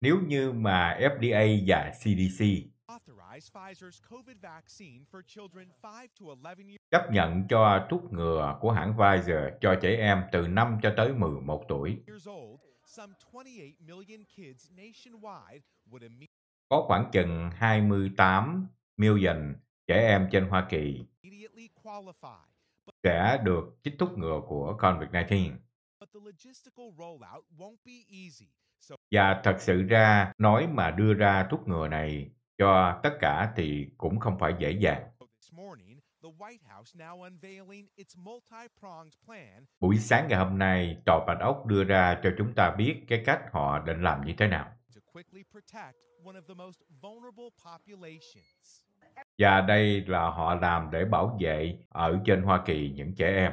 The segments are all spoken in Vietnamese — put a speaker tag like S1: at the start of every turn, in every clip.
S1: Nếu như mà FDA và CDC chấp nhận cho thuốc ngừa của hãng Pfizer cho trẻ em từ 5 cho tới 11 tuổi. Có khoảng chừng 28 million trẻ em trên Hoa Kỳ sẽ được chích thuốc ngừa của COVID-19. Và thật sự ra, nói mà đưa ra thuốc ngừa này cho tất cả thì cũng không phải dễ dàng. Buổi sáng ngày hôm nay, Tòa Bạch Ốc đưa ra cho chúng ta biết cái cách họ định làm như thế nào. Và đây là họ làm để bảo vệ ở trên Hoa Kỳ những trẻ em.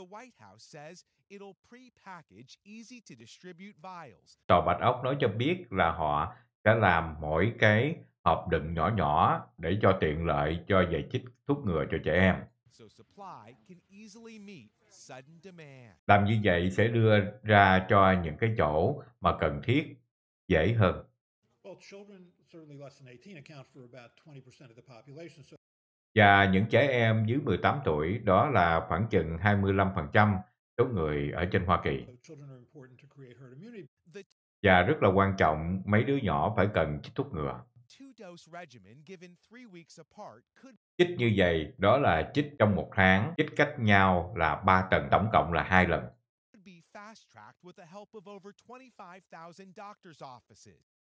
S2: The White House says it'll prepackage easy to distribute vials.
S1: Tòa Bạch Ốc nói cho biết là họ sẽ làm mỗi cái hộp đựng nhỏ nhỏ để cho tiện lợi cho về chích thuốc ngừa cho trẻ em. Làm như vậy sẽ đưa ra cho những cái chỗ mà cần thiết dễ hơn. Và những trẻ em dưới 18 tuổi đó là khoảng chừng 25% số người ở trên Hoa Kỳ. Và rất là quan trọng, mấy đứa nhỏ phải cần chích thuốc ngừa. Chích như vậy, đó là chích trong một tháng, chích cách nhau là 3 tầng, tổng cộng là 2 lần.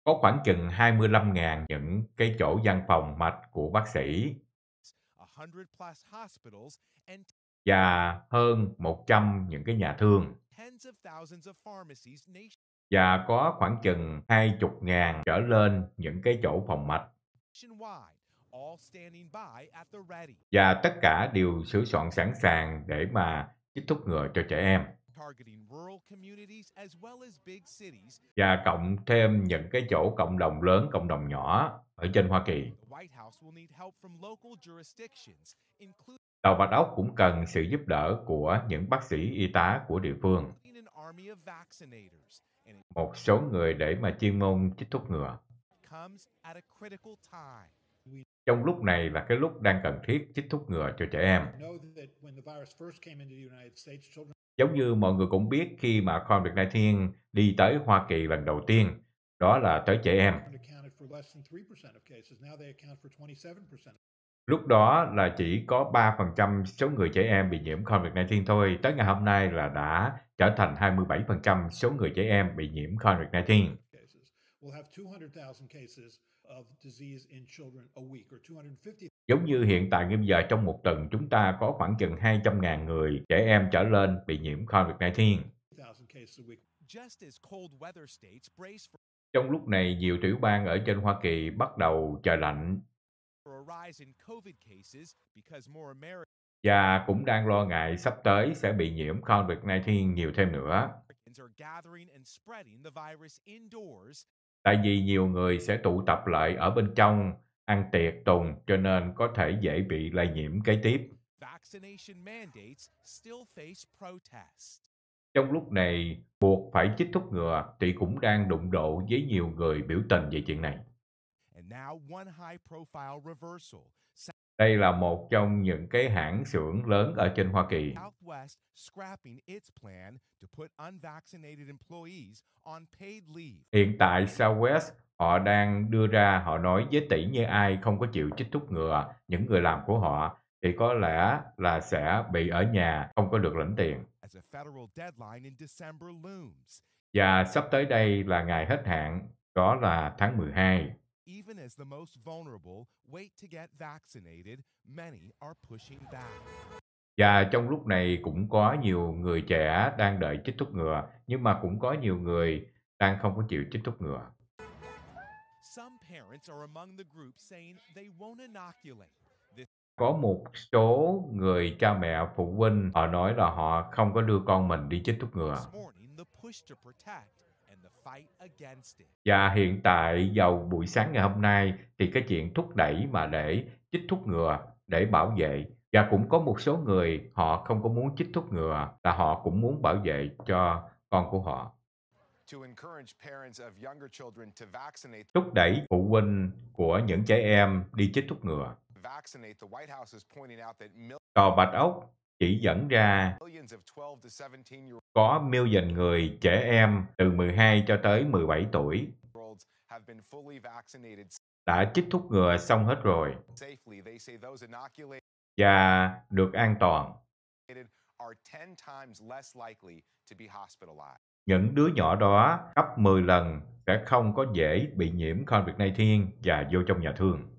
S1: Có khoảng chừng 25.000 những cái chỗ văn phòng mạch của bác sĩ và hơn 100 những cái nhà thương và có khoảng chừng 20 ngàn trở lên những cái chỗ phòng mạch và tất cả đều sửa soạn sẵn sàng để mà chích thuốc ngừa cho trẻ em và cộng thêm những cái chỗ cộng đồng lớn, cộng đồng nhỏ ở trên Hoa Kỳ. Tàu Bạch Ốc cũng cần sự giúp đỡ của những bác sĩ y tá của địa phương, một số người để mà chuyên môn chích thuốc ngừa. Trong lúc này là cái lúc đang cần thiết chích thuốc ngừa cho trẻ em. Giống như mọi người cũng biết khi mà COVID-19 đi tới Hoa Kỳ lần đầu tiên, đó là tới trẻ em. Lúc đó là chỉ có 3% số người trẻ em bị nhiễm COVID-19 thôi, tới ngày hôm nay là đã trở thành 27% số người trẻ em bị nhiễm COVID-19. Giống như hiện tại bây giờ trong một tuần chúng ta có khoảng chừng 200.000 người trẻ em trở lên bị nhiễm COVID-19. Trong lúc này, nhiều tiểu bang ở trên Hoa Kỳ bắt đầu trời lạnh và cũng đang lo ngại sắp tới sẽ bị nhiễm COVID-19 nhiều thêm nữa. Tại vì nhiều người sẽ tụ tập lại ở bên trong ăn tiệc tùng cho nên có thể dễ bị lây nhiễm kế tiếp. Trong lúc này, buộc phải chích thuốc ngừa thì cũng đang đụng độ với nhiều người biểu tình về chuyện này. Đây là một trong những cái hãng xưởng lớn ở trên Hoa Kỳ. Hiện tại Southwest Họ đang đưa ra, họ nói với tỷ như ai không có chịu chích thuốc ngừa những người làm của họ thì có lẽ là sẽ bị ở nhà không có được lãnh tiền. Và sắp tới đây là ngày hết hạn, đó là tháng 12.
S2: Even as the most vulnerable wait to get vaccinated, many are pushing back.
S1: Và trong lúc này cũng có nhiều người trẻ đang đợi chích thuốc ngừa, nhưng mà cũng có nhiều người đang không có chịu chích thuốc ngừa có một số người cha mẹ phụ huynh họ nói là họ không có đưa con mình đi chích thuốc ngừa và hiện tại vào buổi sáng ngày hôm nay thì cái chuyện thúc đẩy mà để chích thuốc ngừa để bảo vệ và cũng có một số người họ không có muốn chích thuốc ngừa là họ cũng muốn bảo vệ cho con của họ thúc đẩy phụ huynh của những trẻ em đi chích thuốc ngừa. Tòa Bạch Ốc chỉ dẫn ra có million người trẻ em từ 12 cho tới 17 tuổi đã chích thuốc ngừa xong hết rồi và được an toàn những đứa nhỏ đó gấp 10 lần sẽ không có dễ bị nhiễm COVID-19 và vô trong nhà thương.